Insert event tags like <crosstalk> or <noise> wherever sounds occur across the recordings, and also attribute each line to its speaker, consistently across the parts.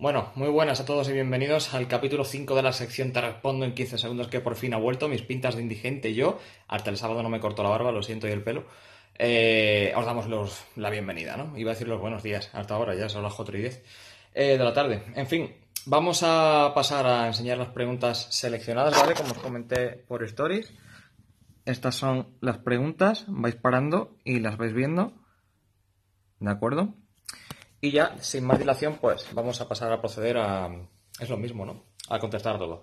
Speaker 1: Bueno, muy buenas a todos y bienvenidos al capítulo 5 de la sección Te respondo en 15 segundos que por fin ha vuelto, mis pintas de indigente yo, hasta el sábado no me corto la barba, lo siento y el pelo, eh, os damos la bienvenida, ¿no? Iba a decir los buenos días, hasta ahora ya son las 4 y 10 eh, de la tarde. En fin, vamos a pasar a enseñar las preguntas seleccionadas, ¿vale? Como os comenté por stories, estas son las preguntas, vais parando y las vais viendo, ¿de acuerdo? Y ya, sin más dilación, pues vamos a pasar a proceder a... Es lo mismo, ¿no? A contestar todo.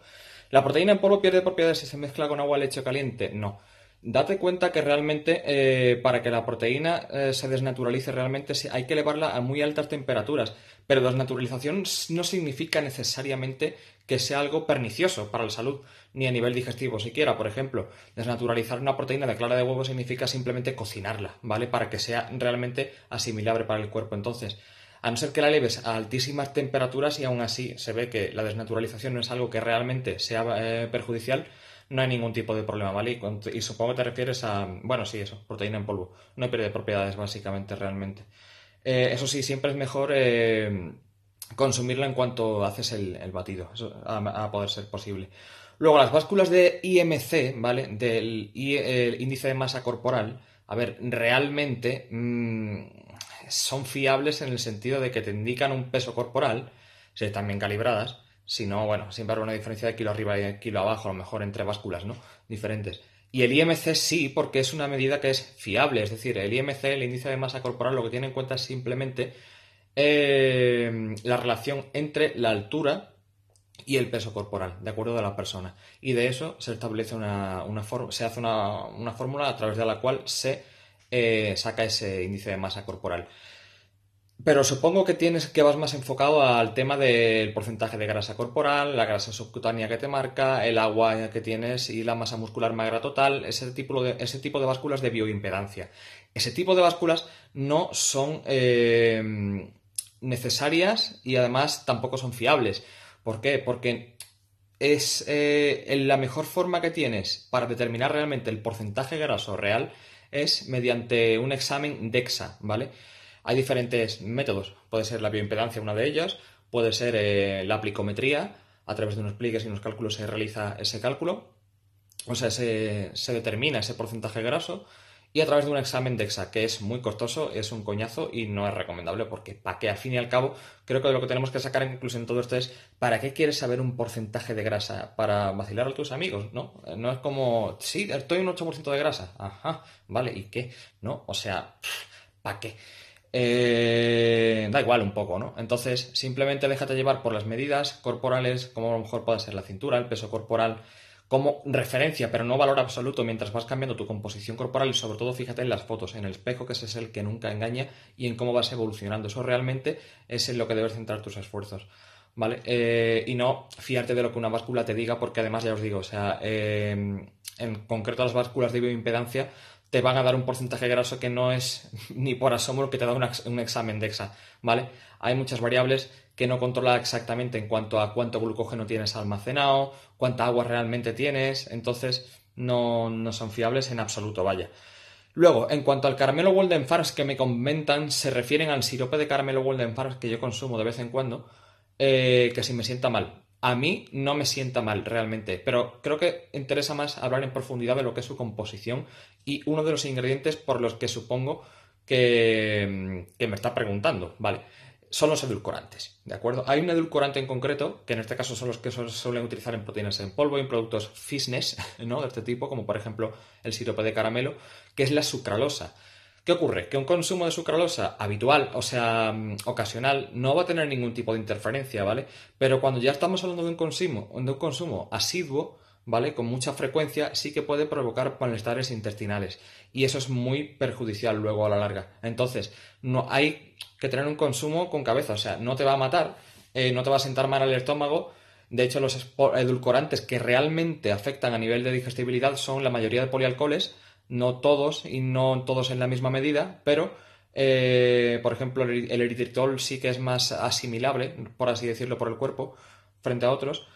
Speaker 1: ¿La proteína en polvo pierde propiedades si se mezcla con agua leche caliente? No. Date cuenta que realmente eh, para que la proteína eh, se desnaturalice realmente hay que elevarla a muy altas temperaturas, pero desnaturalización no significa necesariamente que sea algo pernicioso para la salud, ni a nivel digestivo siquiera. Por ejemplo, desnaturalizar una proteína de clara de huevo significa simplemente cocinarla, ¿vale? Para que sea realmente asimilable para el cuerpo. Entonces, a no ser que la eleves a altísimas temperaturas y aún así se ve que la desnaturalización no es algo que realmente sea eh, perjudicial, no hay ningún tipo de problema, ¿vale? Y, supongo que te refieres a, bueno, sí, eso, proteína en polvo. No pierde propiedades básicamente realmente. Eh, eso sí, siempre es mejor eh, consumirla en cuanto haces el, batido, a, poder ser posible. Luego, las básculas de IMC, ¿vale? Del índice de masa corporal. A ver, realmente mm, son fiables en el sentido de que te indican un peso corporal, si están bien calibradas, si no, bueno, siempre habrá una diferencia de kilo arriba y kilo abajo, a lo mejor entre básculas, ¿no? Diferentes. Y el IMC sí, porque es una medida que es fiable, es decir, el IMC, el índice de masa corporal, lo que tiene en cuenta es simplemente eh, la relación entre la altura y el peso corporal, de acuerdo a la persona. Y de eso se establece una, se hace una, una fórmula a través de la cual se eh, saca ese índice de masa corporal. Pero supongo que tienes que vas más enfocado al tema del porcentaje de grasa corporal, la grasa subcutánea que te marca, el agua que tienes y la masa muscular magra total, ese tipo de, ese tipo de básculas de bioimpedancia. Ese tipo de básculas no son eh, necesarias y además tampoco son fiables. ¿Por qué? Porque es eh, la mejor forma que tienes para determinar realmente el porcentaje graso real es mediante un examen DEXA, ¿vale? Hay diferentes métodos, puede ser la bioimpedancia una de ellas, puede ser eh, la aplicometría, a través de unos pliegues y unos cálculos se realiza ese cálculo, o sea, se, se determina ese porcentaje graso, y a través de un examen de que es muy costoso, es un coñazo y no es recomendable porque para qué, al fin y al cabo creo que lo que tenemos que sacar incluso en todo esto es ¿para qué quieres saber un porcentaje de grasa? Para vacilar a tus amigos, ¿no? Eh, no es como, sí, estoy un 8% de grasa, ajá, vale, ¿y qué? ¿No? O sea, ¿para qué? Eh, da igual un poco, ¿no? Entonces, simplemente déjate llevar por las medidas corporales, como a lo mejor puede ser la cintura, el peso corporal, como referencia, pero no valor absoluto mientras vas cambiando tu composición corporal y sobre todo fíjate en las fotos, en el espejo, que ese es el que nunca engaña y en cómo vas evolucionando. Eso realmente es en lo que debes centrar tus esfuerzos. ¿Vale? Eh, y no fiarte de lo que una báscula te diga, porque además ya os digo, o sea, eh, en concreto las básculas de bioimpedancia te van a dar un porcentaje graso que no es <laughs> ni por asomo que te da un examen de EXA, ¿vale? Hay muchas variables que no controla exactamente en cuanto a cuánto glucógeno tienes almacenado, cuánta agua realmente tienes, entonces no, son fiables en absoluto, vaya. Luego, en cuanto al caramelo Golden Fars que me comentan, se refieren al sirope de caramelo Golden Fars que yo consumo de vez en cuando, eh, que si me sienta mal a mí no me sienta mal realmente, pero creo que interesa más hablar en profundidad de lo que es su composición y uno de los ingredientes por los que supongo que, mm, me está preguntando, ¿vale? Son los edulcorantes, ¿de acuerdo? Hay un edulcorante en concreto, que en este caso son los que se suelen utilizar en proteínas en polvo y en productos fitness, <laughs> ¿no? De este tipo, como por ejemplo el sirope de caramelo, que es la sucralosa. ¿Qué ocurre? Que un consumo de sucralosa habitual, o sea, mm, ocasional, no va a tener ningún tipo de interferencia, ¿vale? Pero cuando ya estamos hablando de un consumo, de un consumo asiduo, ¿vale? Con mucha frecuencia sí que puede provocar malestares intestinales y eso es muy perjudicial luego a la larga. Entonces, no hay que tener un consumo con cabeza, o sea, no te va a matar, eh, no te va a sentar mal el estómago. De hecho, los edulcorantes que realmente afectan a nivel de digestibilidad son la mayoría de polialcoholes no todos y no todos en la misma medida, pero eh, por ejemplo el, eritritol sí que es más asimilable, por así decirlo, por el cuerpo frente a otros,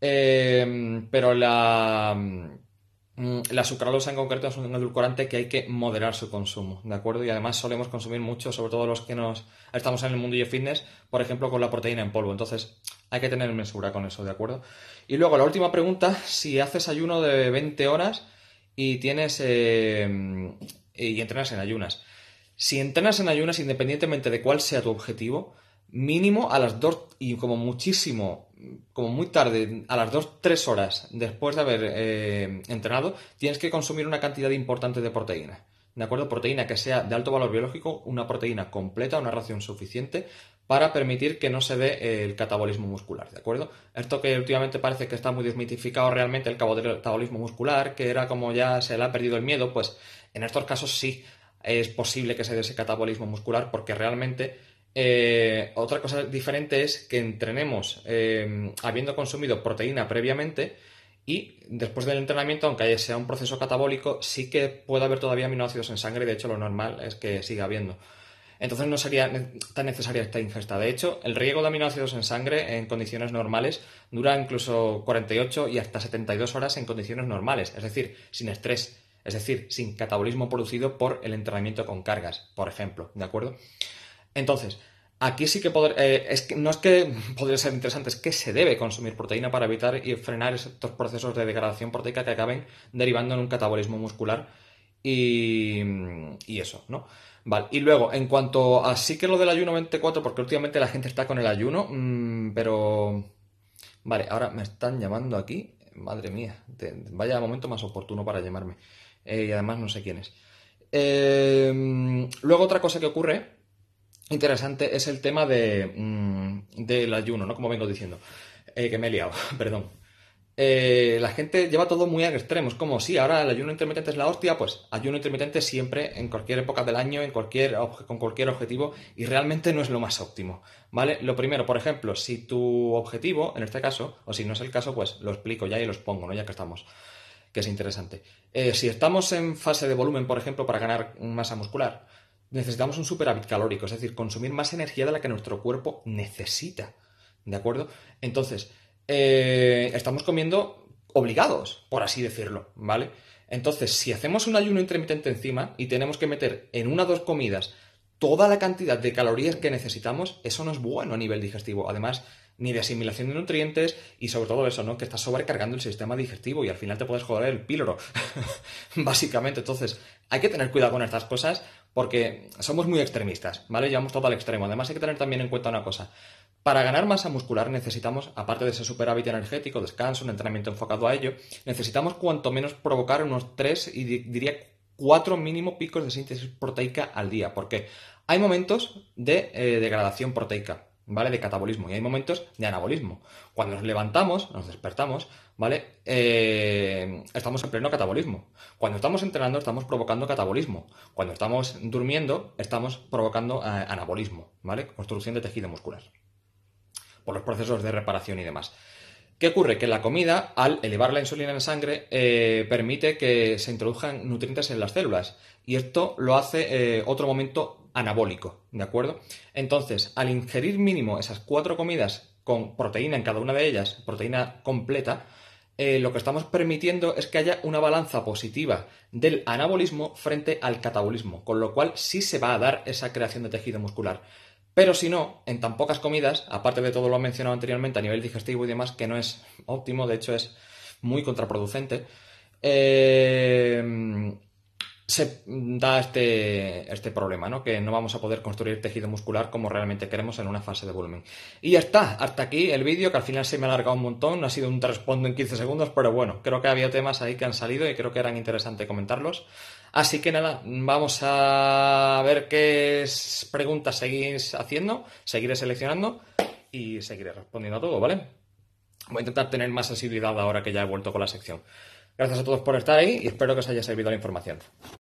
Speaker 1: eh, pero la, sucralosa en concreto es un edulcorante que hay que moderar su consumo, ¿de acuerdo? Y además solemos consumir mucho, sobre todo los que nos estamos en el mundo de fitness, por ejemplo, con la proteína en polvo. Entonces, hay que tener mesura con eso, ¿de acuerdo? Y luego, la última pregunta, si haces ayuno de 20 horas, y tienes eh, y entrenas en ayunas. Si entrenas en ayunas, independientemente de cuál sea tu objetivo, mínimo a las dos y como muchísimo, como muy tarde, a las 2, 3 horas después de haber eh, entrenado, tienes que consumir una cantidad importante de proteína. ¿De acuerdo? Proteína que sea de alto valor biológico, una proteína completa, una ración suficiente, para permitir que no se dé el catabolismo muscular, ¿de acuerdo? Esto que últimamente parece que está muy desmitificado realmente, el catabolismo muscular, que era como ya se le ha perdido el miedo, pues en estos casos sí es posible que se dé ese catabolismo muscular porque realmente eh, otra cosa diferente es que entrenemos eh, habiendo consumido proteína previamente y después del entrenamiento, aunque sea un proceso catabólico, sí que puede haber todavía aminoácidos en sangre, y de hecho lo normal es que siga habiendo. Entonces no sería tan necesaria esta ingesta. De hecho, el riego de aminoácidos en sangre en condiciones normales dura incluso 48 y hasta 72 horas en condiciones normales, es decir, sin estrés, es decir, sin catabolismo producido por el entrenamiento con cargas, por ejemplo, ¿de acuerdo? Entonces, Aquí sí que, poder, eh, es que no es que <laughs> podría ser interesante, es que se debe consumir proteína para evitar y frenar estos procesos de degradación proteica que acaben derivando en un catabolismo muscular y, y eso, ¿no? Vale, y luego, en cuanto a sí que lo del ayuno 24, porque últimamente la gente está con el ayuno, mm, pero... Vale, ahora me están llamando aquí. Madre mía, vaya momento más oportuno para llamarme. Eh, y además no sé quién es. Em, luego otra cosa que ocurre interesante es el tema de, mm, del ayuno, ¿no? Como vengo diciendo, eh, que me he liado, <laughs> perdón. Eh, la gente lleva todo muy a extremos. Como si ahora el ayuno intermitente es la hostia, pues ayuno intermitente siempre, en cualquier época del año, en cualquier con cualquier objetivo, y realmente no es lo más óptimo. ¿Vale? Lo primero, por ejemplo, si tu objetivo, en este caso, o si no es el caso, pues lo explico ya y los pongo, ¿no? Ya que estamos que es interesante. Eh, si estamos en fase de volumen, por ejemplo, para ganar masa muscular, necesitamos un superávit calórico, es decir, consumir más energía de la que nuestro cuerpo necesita. ¿De acuerdo? Entonces, eh, estamos comiendo obligados, por así decirlo, ¿vale? Entonces, si hacemos un ayuno intermitente encima y tenemos que meter en una o dos comidas toda la cantidad de calorías que necesitamos, eso no es bueno a nivel digestivo. Además, ni de asimilación de nutrientes y sobre todo eso, ¿no? Que estás sobrecargando el sistema digestivo y al final te puedes joder el píloro, <laughs> básicamente. Entonces, hay que tener cuidado con estas cosas porque somos muy extremistas, ¿vale? Llevamos todo al extremo. Además, hay que tener también en cuenta una cosa. Para ganar masa muscular necesitamos, aparte de ese superávit energético, descanso, un entrenamiento enfocado a ello, necesitamos cuanto menos provocar unos tres y diría cuatro mínimo picos de síntesis proteica al día, porque hay momentos de eh, degradación proteica. ¿vale? De catabolismo y hay momentos de anabolismo. Cuando nos levantamos, nos despertamos, ¿vale? Eh, estamos en pleno catabolismo. Cuando estamos entrenando, estamos provocando catabolismo. Cuando estamos durmiendo, estamos provocando eh, anabolismo, ¿vale? Construcción de tejido muscular. Por los procesos de reparación y demás. ¿Qué ocurre? Que la comida, al elevar la insulina en sangre, eh, permite que se introduzcan nutrientes en las células. Y esto lo hace otro momento anabólico, ¿de acuerdo? Entonces, al ingerir mínimo esas cuatro comidas con proteína en cada una de ellas, proteína completa, eh, lo que estamos permitiendo es que haya una balanza positiva del anabolismo frente al catabolismo, con lo cual sí se va a dar esa creación de tejido muscular. Pero si no, en tan pocas comidas, aparte de todo lo mencionado anteriormente a nivel digestivo y demás, que no es óptimo, de hecho es muy contraproducente, eh, se da este, este problema, ¿no? Que no vamos a poder construir tejido muscular como realmente queremos en una fase de volumen. Y ya está, hasta aquí el vídeo, que al final se me ha alargado un montón, ha sido un te respondo en 15 segundos, pero bueno, creo que había temas ahí que han salido y creo que eran interesantes comentarlos. Así que nada, vamos a ver qué preguntas seguís haciendo, seguiré seleccionando y seguiré respondiendo a todo, ¿vale? Voy a intentar tener más sensibilidad ahora que ya he vuelto con la sección. Gracias a todos por estar ahí y espero que os haya servido la información.